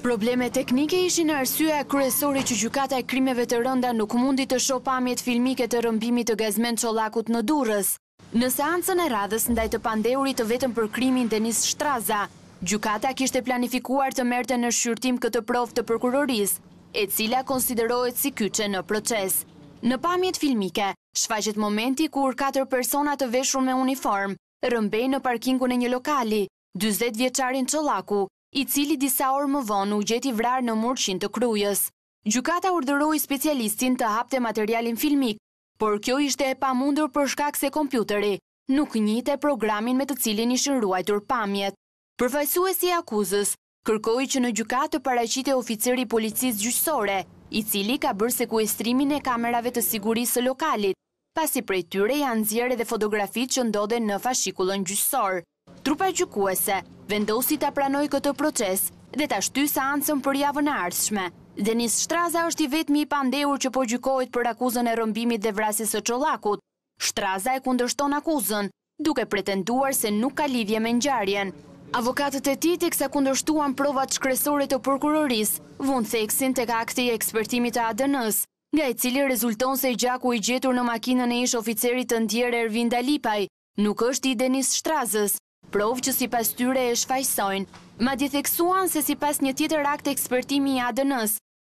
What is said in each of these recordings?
Probleme teknike ishin në arsua e kryesori që gjukata e krimeve të rënda nuk mundi të sho pamjet filmike të rëmbimit të gazmen qolakut në durës. Në seancën e radhës ndaj të pandeurit të vetëm për krimin Denis Shtraza, gjukata kishte planifikuar të merte në shqyrtim këtë prof të prokuroris, e cila konsiderohet si kyqe në proces. Në pamjet filmike, shfaqet momenti kur 4 persona të veshru me uniform, rëmbej në parkingu në një lokali, 20 vjeqarin qolaku, i cili disa orë më vonë u gjeti vrarë në murqin të krujës. Gjukata urdëroj specialistin të hapte materialin filmik, por kjo ishte e pa mundur për shkak se kompjuteri, nuk njite programin me të cilin ishën ruajtur pamjet. Përfajsuesi akuzës, kërkoj që në gjukatë të oficeri oficiri policis gjyqësore, i cili ka bërë sekuestrimin e kamerave të sigurisë lokalit, pasi prej tyre janë zjerë edhe fotografit që ndodhe në fashikullën gjysorë trupa e gjukuese vendosi të pranoj këtë proces dhe të ashtu seancën për javën e arshme. Denis Shtraza është i vetëmi i pandehur që po gjukojt për akuzën e rëmbimit dhe vrasis e qolakut. Shtraza e kundërshton akuzën, duke pretenduar se nuk ka lidhje me njarjen. Avokatët e ti të kësa kundërshtuan provat shkresore të përkurorisë, vun theksin të ka akti ekspertimit të ADN-ës, nga e cili rezulton se i gjaku i gjetur në makinën e ish oficerit të ndjerë Ervin Dalipaj, nuk është i Denis Shtrazës provë që si pas tyre e shfajsojnë. Ma di theksuan se si pas një tjetër akt ekspertimi i adn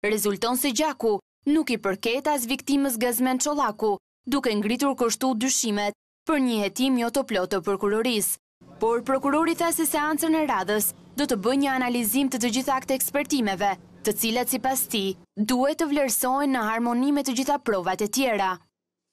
rezulton se gjaku nuk i përket as viktimës gazmen qolaku, duke ngritur kështu dyshimet për një jetim jo të plotë të prokuroris. Por prokurorit e se seancën e radhës do të bëj një analizim të të gjitha akt ekspertimeve, të cilat si pas ti duhet të vlerësojnë në harmonime të gjitha provat e tjera.